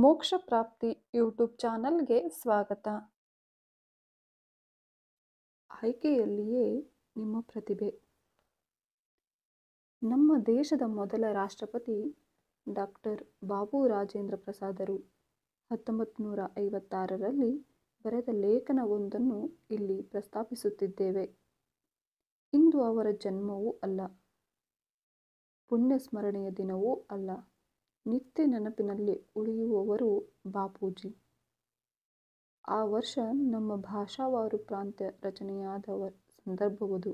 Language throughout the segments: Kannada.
ಮೋಕ್ಷ ಪ್ರಾಪ್ತಿ ಯೂಟ್ಯೂಬ್ ಚಾನಲ್ಗೆ ಸ್ವಾಗತ ಆಯ್ಕೆಯಲ್ಲಿಯೇ ನಿಮ್ಮ ಪ್ರತಿಭೆ ನಮ್ಮ ದೇಶದ ಮೊದಲ ರಾಷ್ಟ್ರಪತಿ ಡಾಕ್ಟರ್ ಬಾಬು ರಾಜೇಂದ್ರ ಪ್ರಸಾದರು ಹತ್ತೊಂಬತ್ತು ನೂರ ಐವತ್ತಾರರಲ್ಲಿ ಬರೆದ ಲೇಖನವೊಂದನ್ನು ಇಲ್ಲಿ ಪ್ರಸ್ತಾಪಿಸುತ್ತಿದ್ದೇವೆ ಇಂದು ಅವರ ಜನ್ಮವೂ ಅಲ್ಲ ಪುಣ್ಯಸ್ಮರಣೆಯ ದಿನವೂ ಅಲ್ಲ ನಿತ್ಯ ನೆನಪಿನಲ್ಲಿ ಉಳಿಯುವವರು ಬಾಪೂಜಿ ಆ ವರ್ಷ ನಮ್ಮ ಭಾಷಾವಾರು ಪ್ರಾಂತ್ಯ ರಚನೆಯಾದ ಸಂದರ್ಭವದು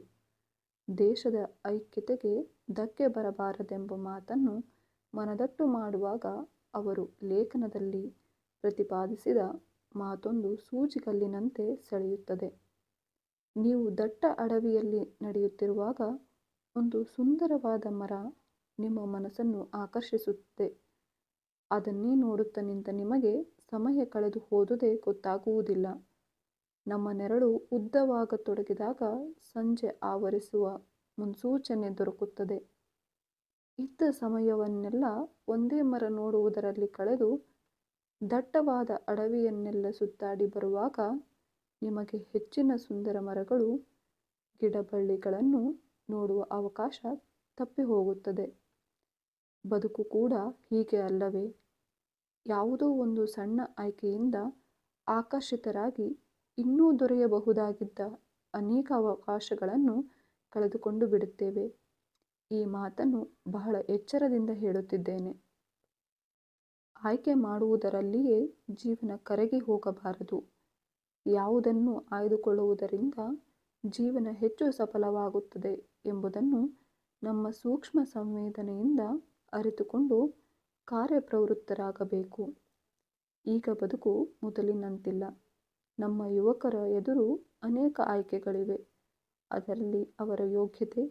ದೇಶದ ಐಕ್ಯತೆಗೆ ಧಕ್ಕೆ ಬರಬಾರದೆಂಬ ಮಾತನ್ನು ಮನದಟ್ಟು ಮಾಡುವಾಗ ಅವರು ಲೇಖನದಲ್ಲಿ ಪ್ರತಿಪಾದಿಸಿದ ಮಾತೊಂದು ಸೂಜಿಗಲ್ಲಿನಂತೆ ಸೆಳೆಯುತ್ತದೆ ನೀವು ದಟ್ಟ ಅಡವಿಯಲ್ಲಿ ನಡೆಯುತ್ತಿರುವಾಗ ಒಂದು ಸುಂದರವಾದ ಮರ ನಿಮ್ಮ ಮನಸ್ಸನ್ನು ಆಕರ್ಷಿಸುತ್ತೆ ಅದನ್ನೇ ನೋಡುತ್ತಾ ನಿಂತ ನಿಮಗೆ ಸಮಯ ಕಳೆದು ಹೋದುದೇ ಗೊತ್ತಾಗುವುದಿಲ್ಲ ನಮ್ಮ ನೆರಳು ಉದ್ದವಾಗತೊಡಗಿದಾಗ ಸಂಜೆ ಆವರಿಸುವ ಮುನ್ಸೂಚನೆ ದೊರಕುತ್ತದೆ ಇದ್ದ ಸಮಯವನ್ನೆಲ್ಲ ಒಂದೇ ಮರ ನೋಡುವುದರಲ್ಲಿ ಕಳೆದು ದಟ್ಟವಾದ ಅಡವಿಯನ್ನೆಲ್ಲ ಸುತ್ತಾಡಿ ಬರುವಾಗ ನಿಮಗೆ ಹೆಚ್ಚಿನ ಸುಂದರ ಮರಗಳು ಗಿಡಬಳ್ಳಿಗಳನ್ನು ನೋಡುವ ಅವಕಾಶ ತಪ್ಪಿ ಹೋಗುತ್ತದೆ ಬದುಕು ಕೂಡ ಹೀಗೆ ಅಲ್ಲವೇ ಯಾವುದೋ ಒಂದು ಸಣ್ಣ ಆಯ್ಕೆಯಿಂದ ಆಕರ್ಷಿತರಾಗಿ ಇನ್ನೂ ದೊರೆಯಬಹುದಾಗಿದ್ದ ಅನೇಕ ಅವಕಾಶಗಳನ್ನು ಕಳೆದುಕೊಂಡು ಬಿಡುತ್ತೇವೆ ಈ ಮಾತನ್ನು ಬಹಳ ಎಚ್ಚರದಿಂದ ಹೇಳುತ್ತಿದ್ದೇನೆ ಆಯ್ಕೆ ಮಾಡುವುದರಲ್ಲಿಯೇ ಜೀವನ ಕರಗಿ ಹೋಗಬಾರದು ಯಾವುದನ್ನು ಆಯ್ದುಕೊಳ್ಳುವುದರಿಂದ ಜೀವನ ಹೆಚ್ಚು ಸಫಲವಾಗುತ್ತದೆ ಎಂಬುದನ್ನು ನಮ್ಮ ಸೂಕ್ಷ್ಮ ಸಂವೇದನೆಯಿಂದ ಅರಿತುಕೊಂಡು ಕಾರ್ಯಪ್ರವೃತ್ತರಾಗಬೇಕು ಈಗ ಬದುಕು ಮೊದಲಿನಂತಿಲ್ಲ ನಮ್ಮ ಯುವಕರ ಎದುರು ಅನೇಕ ಆಯ್ಕೆಗಳಿವೆ ಅದರಲ್ಲಿ ಅವರ ಯೋಗ್ಯತೆ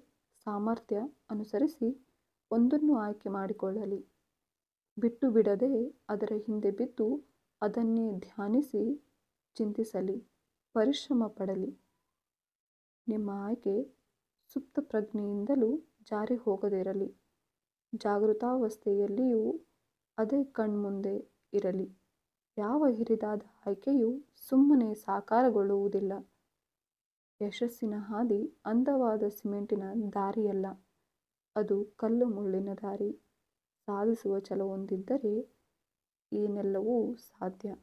ಸಾಮರ್ಥ್ಯ ಅನುಸರಿಸಿ ಒಂದನ್ನು ಆಯ್ಕೆ ಮಾಡಿಕೊಳ್ಳಲಿ ಬಿಟ್ಟು ಬಿಡದೆ ಅದರ ಹಿಂದೆ ಬಿದ್ದು ಅದನ್ನೇ ಧ್ಯಾನಿಸಿ ಚಿಂತಿಸಲಿ ಪರಿಶ್ರಮ ಪಡಲಿ ನಿಮ್ಮ ಆಯ್ಕೆ ಸುಪ್ತ ಪ್ರಜ್ಞೆಯಿಂದಲೂ ಜಾರಿ ಹೋಗದಿರಲಿ ಜಾಗೃತಾವಸ್ಥೆಯಲ್ಲಿಯೂ ಅದೇ ಕಣ್ಮುಂದೆ ಇರಲಿ ಯಾವ ಹಿರಿದಾದ ಆಯ್ಕೆಯು ಸುಮ್ಮನೆ ಸಾಕಾರಗೊಳ್ಳುವುದಿಲ್ಲ ಯಶಸ್ಸಿನ ಹಾದಿ ಅಂದವಾದ ಸಿಮೆಂಟಿನ ದಾರಿಯಲ್ಲ ಅದು ಕಲ್ಲು ಮುಳ್ಳಿನ ದಾರಿ ಸಾಧಿಸುವ ಛಲವೊಂದಿದ್ದರೆ ಏನೆಲ್ಲವೂ ಸಾಧ್ಯ